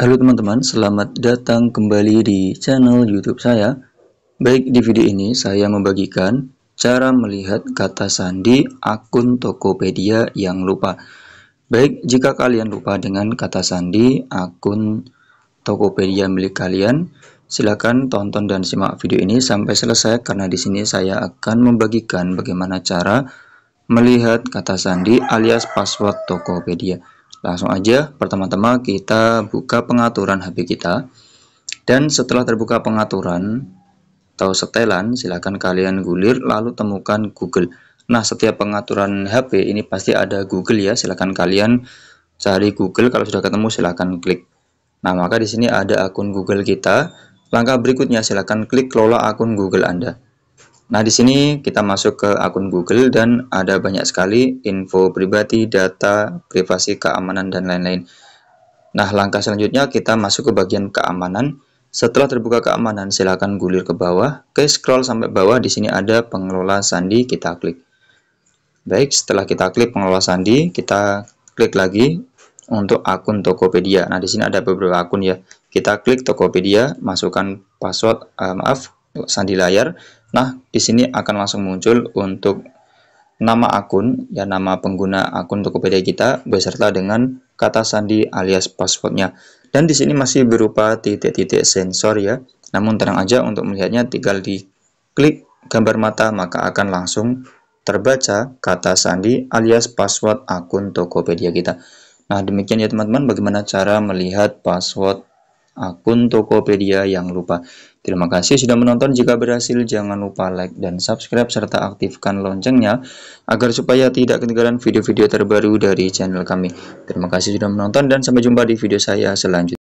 Halo teman-teman, selamat datang kembali di channel YouTube saya. Baik, di video ini saya membagikan cara melihat kata sandi akun Tokopedia yang lupa. Baik, jika kalian lupa dengan kata sandi akun Tokopedia milik kalian, silakan tonton dan simak video ini sampai selesai karena di sini saya akan membagikan bagaimana cara melihat kata sandi alias password Tokopedia. Langsung aja, pertama-tama kita buka pengaturan HP kita. Dan setelah terbuka pengaturan atau setelan, silahkan kalian gulir lalu temukan Google. Nah, setiap pengaturan HP ini pasti ada Google ya. Silahkan kalian cari Google. Kalau sudah ketemu, silahkan klik. Nah, maka di sini ada akun Google kita. Langkah berikutnya, silahkan klik kelola akun Google Anda. Nah, di sini kita masuk ke akun Google dan ada banyak sekali info pribadi, data, privasi, keamanan, dan lain-lain. Nah, langkah selanjutnya kita masuk ke bagian keamanan. Setelah terbuka keamanan, silakan gulir ke bawah. Oke, scroll sampai bawah. Di sini ada pengelola sandi, kita klik. Baik, setelah kita klik pengelola sandi, kita klik lagi untuk akun Tokopedia. Nah, di sini ada beberapa akun ya. Kita klik Tokopedia, masukkan password, uh, maaf, sandi layar Nah, di sini akan langsung muncul untuk nama akun, ya nama pengguna akun Tokopedia kita beserta dengan kata sandi alias passwordnya. Dan di sini masih berupa titik-titik sensor ya. Namun tenang aja untuk melihatnya tinggal di klik gambar mata maka akan langsung terbaca kata sandi alias password akun Tokopedia kita. Nah, demikian ya teman-teman bagaimana cara melihat password akun Tokopedia yang lupa. Terima kasih sudah menonton. Jika berhasil, jangan lupa like dan subscribe serta aktifkan loncengnya agar supaya tidak ketinggalan video-video terbaru dari channel kami. Terima kasih sudah menonton dan sampai jumpa di video saya selanjutnya.